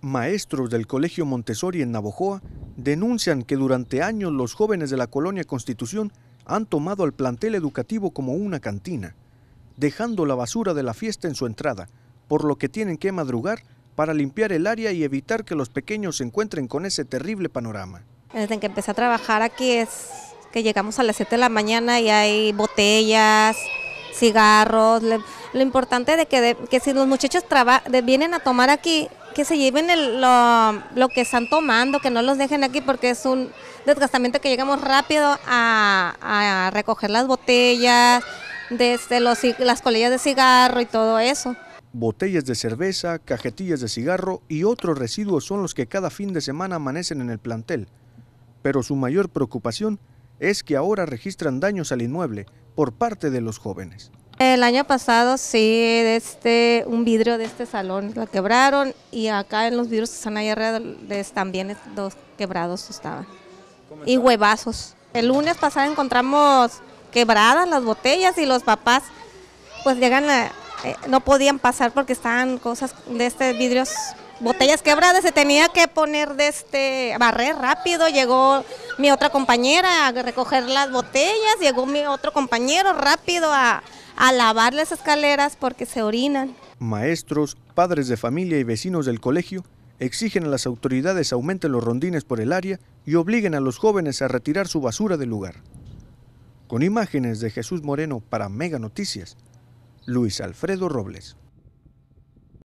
Maestros del Colegio Montessori en Navojoa denuncian que durante años los jóvenes de la colonia Constitución han tomado al plantel educativo como una cantina, dejando la basura de la fiesta en su entrada, por lo que tienen que madrugar para limpiar el área y evitar que los pequeños se encuentren con ese terrible panorama. Desde que empecé a trabajar aquí es que llegamos a las 7 de la mañana y hay botellas, cigarros. Lo importante de que, si los muchachos vienen a tomar aquí, que se lleven lo, que están tomando, que no los dejen aquí porque es un desgastamiento que llegamos rápido a, recoger las botellas, desde este, las colillas de cigarro y todo eso. Botellas de cerveza, cajetillas de cigarro y otros residuos son los que cada fin de semana amanecen en el plantel. Pero su mayor preocupación es que ahora registran daños al inmueble por parte de los jóvenes. El año pasado sí, este, un vidrio de este salón lo quebraron y acá en los vidrios que están ahí alrededor también dos quebrados estaban. Y huevazos. El lunes pasado encontramos quebradas las botellas y los papás pues llegan a, eh, no podían pasar porque estaban cosas de este vidrios, botellas quebradas, se tenía que poner de este, barrer rápido, llegó mi otra compañera a recoger las botellas, llegó mi otro compañero rápido a a lavar las escaleras porque se orinan. Maestros, padres de familia y vecinos del colegio exigen a las autoridades aumenten los rondines por el área y obliguen a los jóvenes a retirar su basura del lugar. Con imágenes de Jesús Moreno para Mega Noticias, Luis Alfredo Robles.